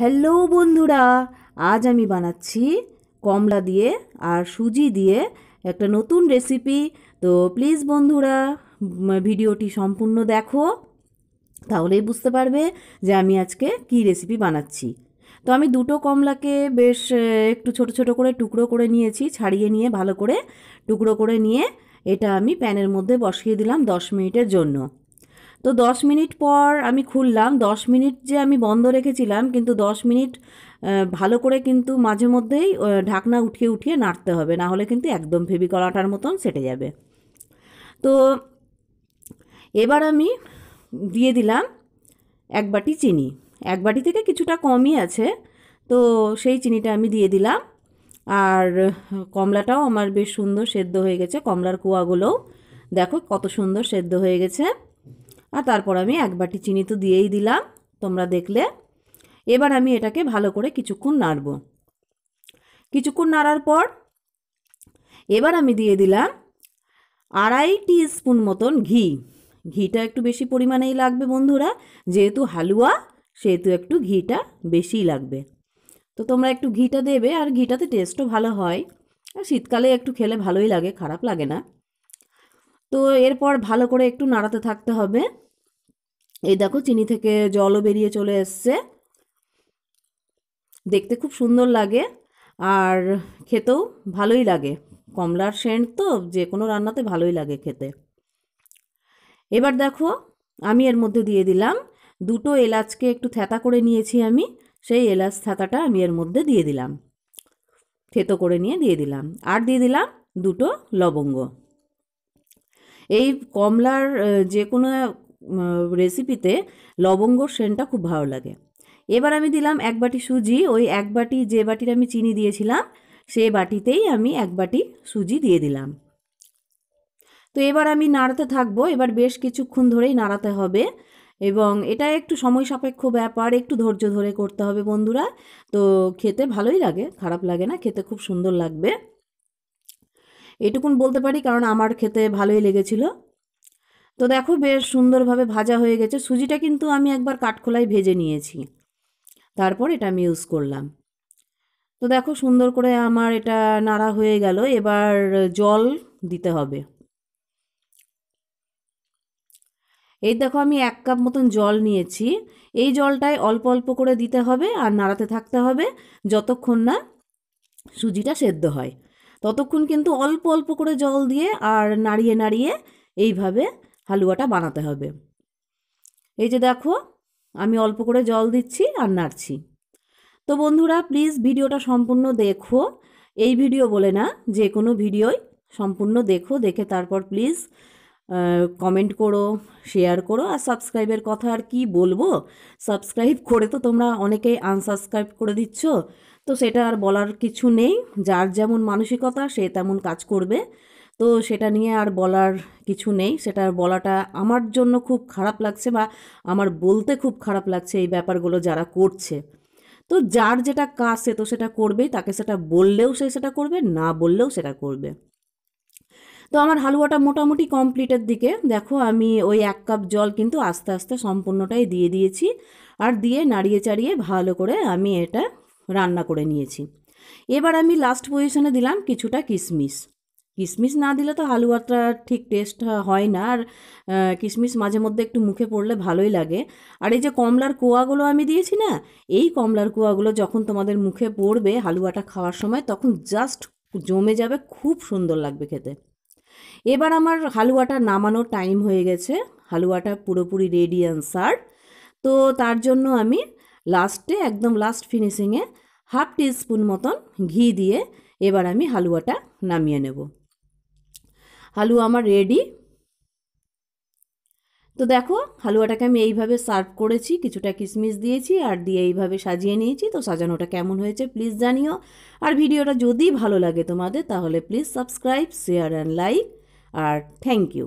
hello বন্ধুরা আজ আমি বানাচ্ছি কমলা দিয়ে আর সুজি দিয়ে একটা নতুন রেসিপি তো প্লিজ বন্ধুরা ভিডিওটি সম্পূর্ণ দেখো তাহলেই বুঝতে পারবে যে আমি আজকে কি রেসিপি বানাচ্ছি তো আমি দুটো কমলাকে বেশ একটু ছোট ছোট করে টুকরো করে নিয়েছি ছাড়িয়ে নিয়ে ভালো করে টুকরো করে নিয়ে এটা আমি প্যানের মধ্যে বসিয়ে দিলাম দশ মিনিটের জন্য তো দশ মিনিট পর আমি খুললাম দশ মিনিট যে আমি বন্ধ রেখেছিলাম কিন্তু দশ মিনিট ভালো করে কিন্তু মাঝে মধ্যেই ঢাকনা উঠিয়ে উঠিয়ে নাড়তে হবে না হলে কিন্তু একদম ফেবিকল আটার মতন সেটে যাবে তো এবার আমি দিয়ে দিলাম এক বাটি চিনি এক বাটি থেকে কিছুটা কমই আছে তো সেই চিনিটা আমি দিয়ে দিলাম আর কমলাটাও আমার বেশ সুন্দর সেদ্ধ হয়ে গেছে কমলার কুয়াগুলোও দেখো কত সুন্দর সেদ্ধ হয়ে গেছে আর তারপর আমি এক বাটি চিনি তো দিয়েই দিলাম তোমরা দেখলে এবার আমি এটাকে ভালো করে কিছুক্ষণ নাড়ব কিছুক্ষণ নাড়ার পর এবার আমি দিয়ে দিলাম আড়াই টি স্পুন মতন ঘি ঘিটা একটু বেশি পরিমাণেই লাগবে বন্ধুরা যেহেতু হালুয়া সেহেতু একটু ঘিটা বেশিই লাগবে তো তোমরা একটু ঘিটা দেবে আর ঘিটাতে টেস্টও ভালো হয় আর শীতকালে একটু খেলে ভালোই লাগে খারাপ লাগে না তো এরপর ভালো করে একটু নাড়াতে থাকতে হবে এই দেখো চিনি থেকে জলও বেরিয়ে চলে এসছে দেখতে খুব সুন্দর লাগে আর খেতেও ভালোই লাগে কমলার সেন্ট তো যে কোনো রান্নাতে ভালোই লাগে খেতে এবার দেখো আমি এর মধ্যে দিয়ে দিলাম দুটো এলাচকে একটু থ্যাতা করে নিয়েছি আমি সেই এলাচ থ্যাতাটা আমি এর মধ্যে দিয়ে দিলাম থেতো করে নিয়ে দিয়ে দিলাম আর দিয়ে দিলাম দুটো লবঙ্গ এই কমলার যে কোনো রেসিপিতে লবঙ্গ সেনটা খুব ভালো লাগে এবার আমি দিলাম এক বাটি সুজি ওই এক বাটি যে বাটির আমি চিনি দিয়েছিলাম সে বাটিতেই আমি এক বাটি সুজি দিয়ে দিলাম তো এবার আমি নাড়াতে থাকবো এবার বেশ কিছুক্ষণ ধরেই নাড়াতে হবে এবং এটা একটু সময় সাপেক্ষ ব্যাপার একটু ধৈর্য ধরে করতে হবে বন্ধুরা তো খেতে ভালোই লাগে খারাপ লাগে না খেতে খুব সুন্দর লাগবে এটুকুন বলতে পারি কারণ আমার খেতে ভালোই লেগেছিল তো দেখো বেশ সুন্দরভাবে ভাজা হয়ে গেছে সুজিটা কিন্তু আমি একবার কাঠখোলায় ভেজে নিয়েছি তারপর এটা আমি ইউজ করলাম তো দেখো সুন্দর করে আমার এটা নাড়া হয়ে গেল এবার জল দিতে হবে এই দেখো আমি এক কাপ মতন জল নিয়েছি এই জলটাই অল্প অল্প করে দিতে হবে আর নাড়াতে থাকতে হবে যতক্ষণ না সুজিটা সেদ্ধ হয় ততক্ষণ কিন্তু অল্প অল্প করে জল দিয়ে আর নাড়িয়ে নাড়িয়ে এইভাবে হালুয়াটা বানাতে হবে এই যে দেখো আমি অল্প করে জল দিচ্ছি আর নাড়ছি তো বন্ধুরা প্লিজ ভিডিওটা সম্পূর্ণ দেখো এই ভিডিও বলে না যে কোনো ভিডিওই সম্পূর্ণ দেখো দেখে তারপর প্লিজ কমেন্ট করো শেয়ার করো আর সাবস্ক্রাইবের কথা আর কি বলবো সাবস্ক্রাইব করে তো তোমরা অনেকেই আনসাবস্ক্রাইব করে দিচ্ছ তো সেটা আর বলার কিছু নেই যার যেমন মানসিকতা সে তেমন কাজ করবে তো সেটা নিয়ে আর বলার কিছু নেই সেটা আর বলাটা আমার জন্য খুব খারাপ লাগছে বা আমার বলতে খুব খারাপ লাগছে এই ব্যাপারগুলো যারা করছে তো যার যেটা কাজ সে তো সেটা করবেই তাকে সেটা বললেও সে সেটা করবে না বললেও সেটা করবে তো আমার হালুয়াটা মোটামুটি কমপ্লিটের দিকে দেখো আমি ওই এক কাপ জল কিন্তু আস্তে আস্তে সম্পূর্ণটাই দিয়ে দিয়েছি আর দিয়ে নাড়িয়ে চাড়িয়ে ভালো করে আমি এটা রান্না করে নিয়েছি এবার আমি লাস্ট পজিশনে দিলাম কিছুটা কিশমিশ কিশমিশ না দিলে তো হালুয়াটা ঠিক টেস্ট হয় না আর কিশমিশ মাঝে মধ্যে একটু মুখে পড়লে ভালোই লাগে আর এই যে কমলার কুয়াগুলো আমি দিয়েছি না এই কমলার কুয়াগুলো যখন তোমাদের মুখে পড়বে হালুয়াটা খাওয়ার সময় তখন জাস্ট জমে যাবে খুব সুন্দর লাগবে খেতে এবার আমার হালুয়াটা নামানোর টাইম হয়ে গেছে হালুয়াটা পুরোপুরি রেডি আনসার তো তার জন্য আমি লাস্টে একদম লাস্ট ফিনিশিংয়ে হাফ টিস্পুন মতন ঘি দিয়ে এবার আমি হালুয়াটা নামিয়ে নেব হালুয়া আমার রেডি তো দেখো হালুয়াটাকে আমি এইভাবে সার্ভ করেছি কিছুটা কিশমিশ দিয়েছি আর দিয়ে এইভাবে সাজিয়ে নিয়েছি তো সাজানোটা কেমন হয়েছে প্লিজ জানিও আর ভিডিওটা যদি ভালো লাগে তোমাদের তাহলে please subscribe share and like আর থ্যাংক ইউ